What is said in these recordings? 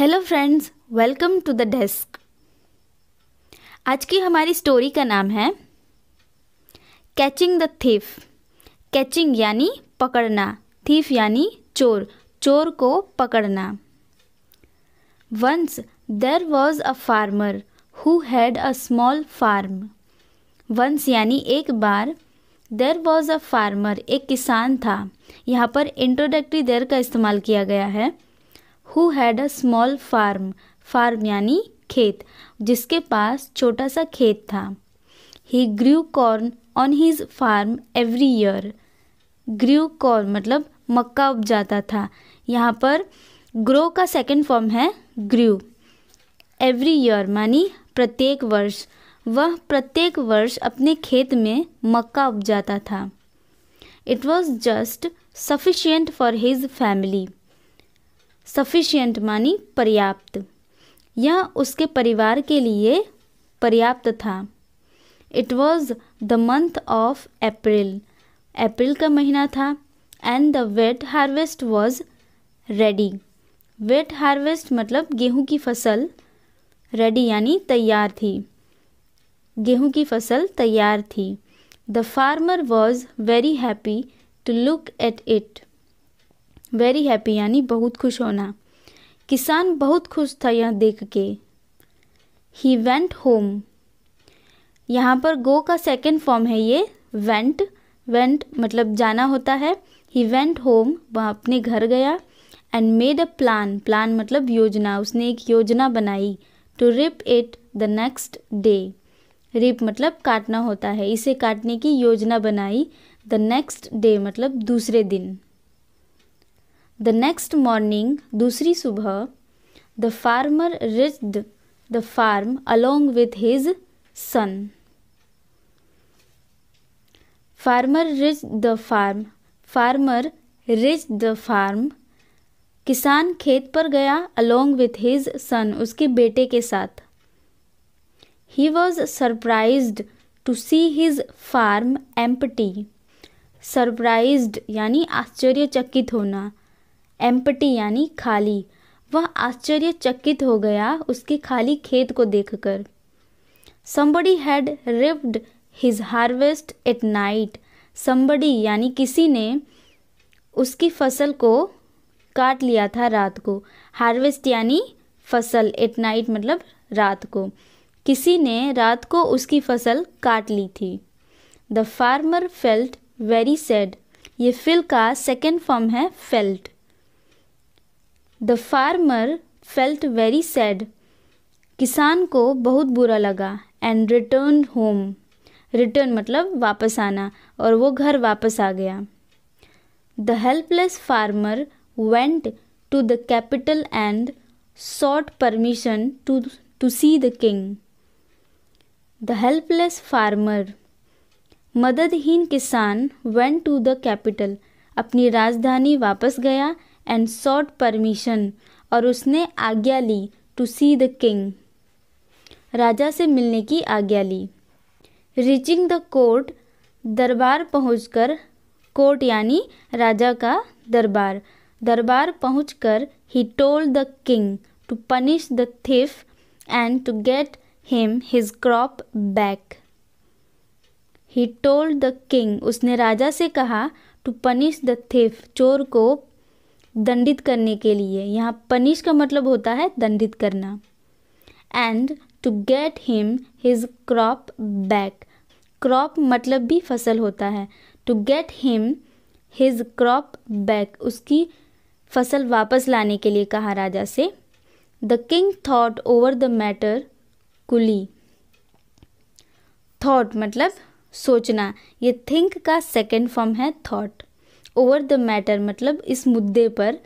Hello friends welcome to the desk आज की हमारी स्टोरी का नाम है कैचिंग द थीफ कैचिंग यानी पकड़ना थीफ यानी चोर चोर को पकड़ना once there was a farmer who had a small farm once यानी एक बार देर वॉज अ फार्मर एक किसान था यहाँ पर इंट्रोडक्टरी देर का इस्तेमाल किया गया है who had a small farm farm यानी खेत जिसके पास छोटा सा खेत था he grew corn on his farm every year grew corn मतलब मक्का उपजाता था यहाँ पर ग्रो का सेकेंड फॉर्म है ग्रू एवरी ईयर मानी प्रत्येक वर्ष वह प्रत्येक वर्ष अपने खेत में मक्का उपजाता था it was just sufficient for his family sufficient मानी पर्याप्त यह उसके परिवार के लिए पर्याप्त था it was the month of April अप्रैल का महीना था and the wheat harvest was ready wheat harvest मतलब गेहूं की फसल रेडी यानी तैयार थी गेहूं की फसल तैयार थी the farmer was very happy to look at it very happy यानी बहुत खुश होना किसान बहुत खुश था यह देख के ही वेंट होम यहाँ पर गो का सेकेंड फॉर्म है ये वेंट वेंट मतलब जाना होता है ही वेंट होम वह अपने घर गया and made a plan plan मतलब योजना उसने एक योजना बनाई to reap it the next day reap मतलब काटना होता है इसे काटने की योजना बनाई द नेक्स्ट डे मतलब दूसरे दिन द नेक्स्ट मॉर्निंग दूसरी सुबह the farmer reached the farm along with his son farmer reached the farm farmer reached the farm किसान खेत पर गया अलोंग विथ हिज सन उसके बेटे के साथ he was surprised to see his farm empty surprised यानी आश्चर्यचकित होना एम्पटी यानी खाली वह आश्चर्यचकित हो गया उसके खाली खेत को देखकर somebody had reaped his harvest at night somebody यानी किसी ने उसकी फसल को काट लिया था रात को हार्वेस्ट यानी फसल एट नाइट मतलब रात को किसी ने रात को उसकी फसल काट ली थी the farmer felt very sad ये फिल का सेकेंड फॉर्म है felt the farmer felt very sad किसान को बहुत बुरा लगा एंड रिटर्न होम रिटर्न मतलब वापस आना और वो घर वापस आ गया the helpless farmer went to the capital and sought permission to to see the king the helpless farmer मददहीन किसान वेंट टू द कैपिटल अपनी राजधानी वापस गया एंड सॉट परमिशन और उसने आज्ञा ली टू सी द किंग राजा से मिलने की आज्ञा ली रीचिंग द कोर्ट दरबार पहुंचकर कोर्ट यानी राजा का दरबार दरबार पहुंचकर he told the king to punish the thief and to get him his crop back he told the king उसने राजा से कहा टू पनिश द थिफ चोर को दंडित करने के लिए यहाँ पनिश का मतलब होता है दंडित करना and to get him his crop back crop मतलब भी फसल होता है to get him his crop back उसकी फसल वापस लाने के लिए कहा राजा से the king thought over the matter coolly thought मतलब सोचना ये थिंक का सेकेंड फॉर्म है थॉट ओवर द मैटर मतलब इस मुद्दे पर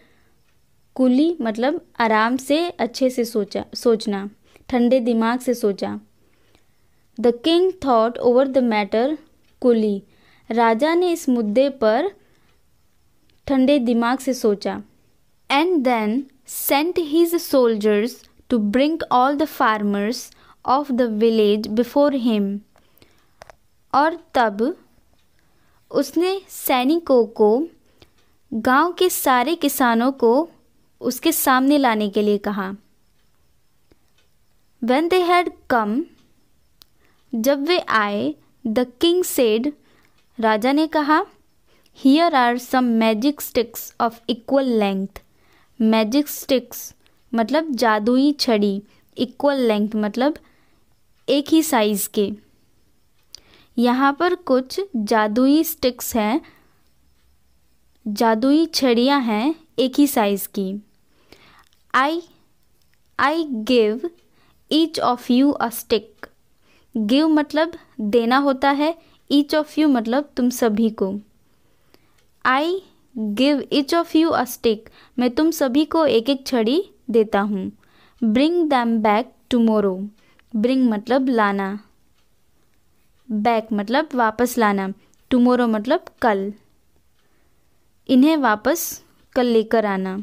कुली मतलब आराम से अच्छे से सोचा सोचना ठंडे दिमाग से सोचा the king thought over the matter coolly राजा ने इस मुद्दे पर ठंडे दिमाग से सोचा and then sent his soldiers to bring all the farmers of the village before him और तब उसने सैनिकों को गांव के सारे किसानों को उसके सामने लाने के लिए कहा वेन दे हैड कम जब वे आए द किंग सेड राजा ने कहा here are some magic sticks of equal length magic sticks मतलब जादुई छड़ी इक्वल लेंथ मतलब एक ही साइज़ के यहाँ पर कुछ जादुई स्टिक्स हैं जादुई छड़ियाँ हैं एक ही साइज की I I give each of you a stick give मतलब देना होता है ईच ऑफ यू मतलब तुम सभी को I give each of you a stick मैं तुम सभी को एक एक छड़ी देता हूँ bring them back tomorrow bring मतलब लाना बैक मतलब वापस लाना टुमोरो मतलब कल इन्हें वापस कल लेकर आना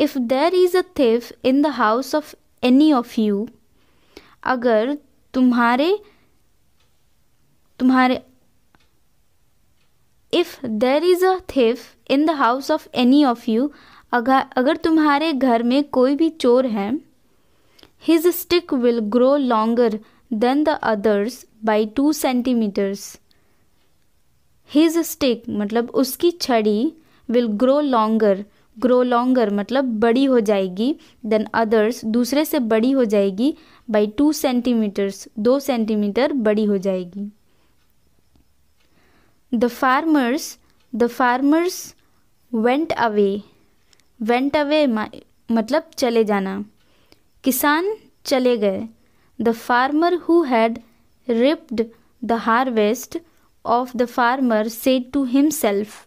if there is a thief in the house of any of you अगर तुम्हारे तुम्हारे if there is a thief in the house of any of you अगर तुम्हारे घर में कोई भी चोर है his stick will grow longer than the others by two centimeters. His stick मतलब उसकी छड़ी will grow longer grow longer मतलब बड़ी हो जाएगी देन अदर्स दूसरे से बड़ी हो जाएगी बाई टू सेंटीमीटर्स दो सेंटीमीटर बड़ी हो जाएगी the farmers the farmers went away went away मतलब चले जाना किसान चले गए the farmer who had reaped the harvest of the farmer said to himself,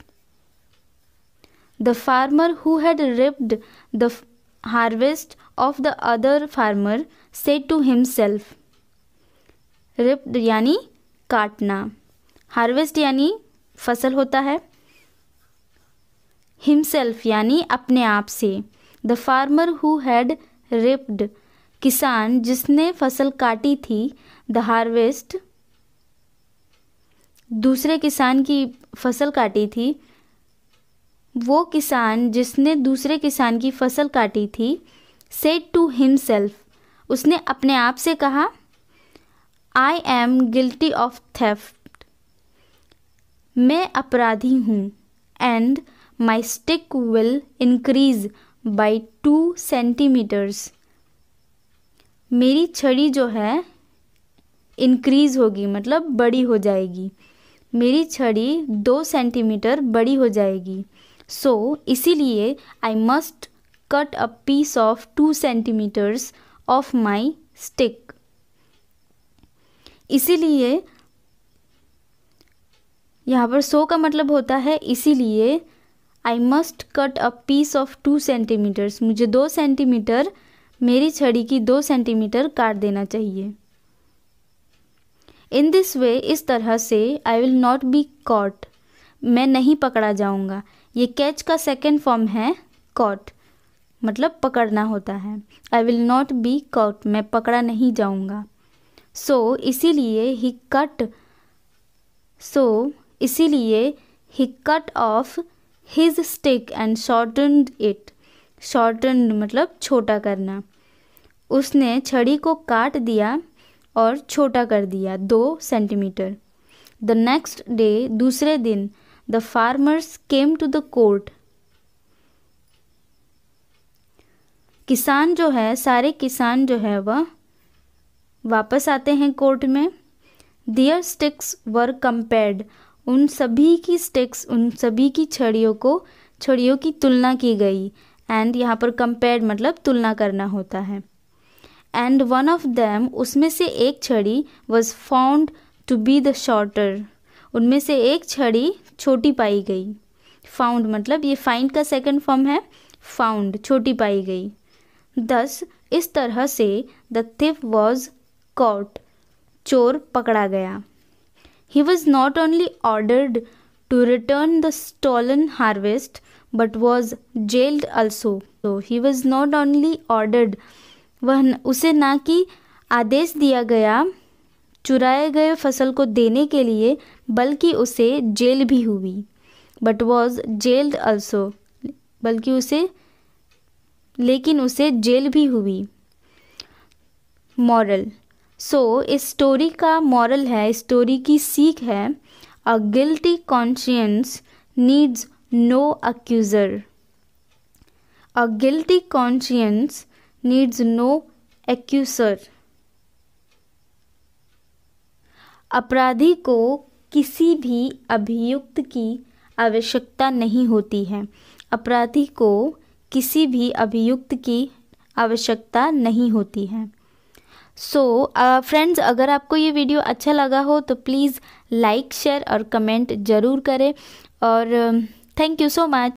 The farmer who had reaped the harvest of the other farmer said to himself, reaped यानी काटना harvest यानी फसल होता है हिमसेल्फ यानी अपने आप से the farmer who had reaped किसान जिसने फसल काटी थी द हार्वेस्ट दूसरे किसान की फसल काटी थी वो किसान जिसने दूसरे किसान की फसल काटी थी सेड टू हिमसेल्फ उसने अपने आप से कहा I am guilty of theft मैं अपराधी हूँ and my stick will increase by two centimetres मेरी छड़ी जो है इंक्रीज़ होगी मतलब बड़ी हो जाएगी मेरी छड़ी दो सेंटीमीटर बड़ी हो जाएगी सो so, इसीलिए I must cut a piece of two centimetres of my stick इसीलिए यहाँ पर सो का मतलब होता है इसीलिए I must cut a piece of two centimetres मुझे दो सेंटीमीटर मेरी छड़ी की दो सेंटीमीटर काट देना चाहिए इन दिस वे इस तरह से I will not be caught मैं नहीं पकड़ा जाऊंगा ये कैच का सेकेंड फॉर्म है कॉट मतलब पकड़ना होता है I will not be caught मैं पकड़ा नहीं जाऊंगा सो so, इसीलिए ही कट सो इसीलिए he cut off his stick and shortened it shorten मतलब छोटा करना उसने छड़ी को काट दिया और छोटा कर दिया दो सेंटीमीटर द नेक्स्ट डे दूसरे दिन the farmers came to the court किसान जो है सारे किसान जो है वह वापस आते हैं कोर्ट में दियर स्टिक्स वर कंपेयर्ड उन सभी की स्टिक्स उन सभी की छड़ियों को छड़ियों की तुलना की गई एंड यहाँ पर कंपेयर मतलब तुलना करना होता है एंड वन ऑफ देम उसमें से एक छड़ी was found to be the shorter उनमें से एक छड़ी छोटी पाई गई फाउंड मतलब ये फाइंड का सेकेंड फॉर्म है फाउंड छोटी पाई गई दस इस तरह से द थिफ वॉज कॉट चोर पकड़ा गया he was not only ordered to return the stolen harvest but was jailed also. So he was not only ordered, वह उसे ना कि आदेश दिया गया चुराए गए फसल को देने के लिए बल्कि उसे जेल भी हुई बट वॉज जेल्ड अल्सो बल्कि उसे लेकिन उसे जेल भी हुई मॉरल सो so, इस स्टोरी का मॉरल है स्टोरी की सीख है A guilty conscience needs no accuser. A guilty conscience needs no accuser. अपराधी को किसी भी अभियुक्त की आवश्यकता नहीं होती है अपराधी को किसी भी अभियुक्त की आवश्यकता नहीं होती है सो so, फ्रेंड्स uh, अगर आपको ये वीडियो अच्छा लगा हो तो प्लीज़ लाइक शेयर और कमेंट ज़रूर करें और थैंक यू सो मच